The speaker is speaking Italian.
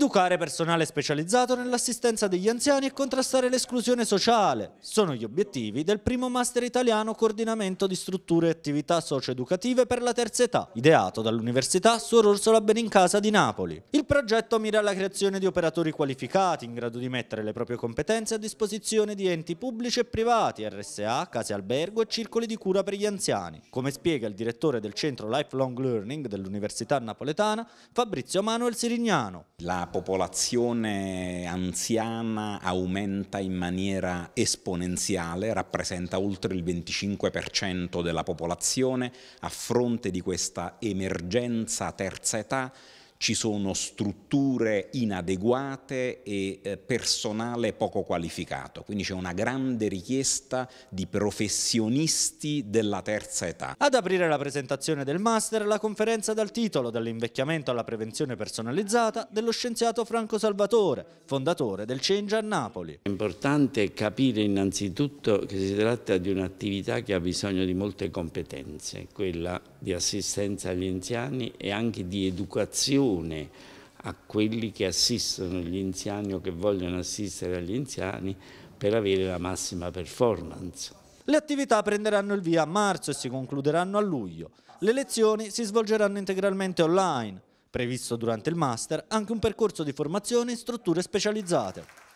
Educare personale specializzato nell'assistenza degli anziani e contrastare l'esclusione sociale sono gli obiettivi del primo Master Italiano Coordinamento di Strutture e Attività Socioeducative per la Terza Età, ideato dall'Università Suor Orsola Benincasa di Napoli. Il progetto mira alla creazione di operatori qualificati in grado di mettere le proprie competenze a disposizione di enti pubblici e privati, RSA, case albergo e circoli di cura per gli anziani. Come spiega il direttore del centro Lifelong Learning dell'Università Napoletana, Fabrizio Manuel Sirignano. La popolazione anziana aumenta in maniera esponenziale, rappresenta oltre il 25% della popolazione, a fronte di questa emergenza terza età ci sono strutture inadeguate e eh, personale poco qualificato, quindi c'è una grande richiesta di professionisti della terza età. Ad aprire la presentazione del master la conferenza dal titolo Dall'invecchiamento alla prevenzione personalizzata dello scienziato Franco Salvatore, fondatore del Change a Napoli. È importante capire innanzitutto che si tratta di un'attività che ha bisogno di molte competenze, quella di assistenza agli anziani e anche di educazione persone, a quelli che assistono gli anziani o che vogliono assistere agli anziani per avere la massima performance. Le attività prenderanno il via a marzo e si concluderanno a luglio. Le lezioni si svolgeranno integralmente online. Previsto durante il master anche un percorso di formazione in strutture specializzate.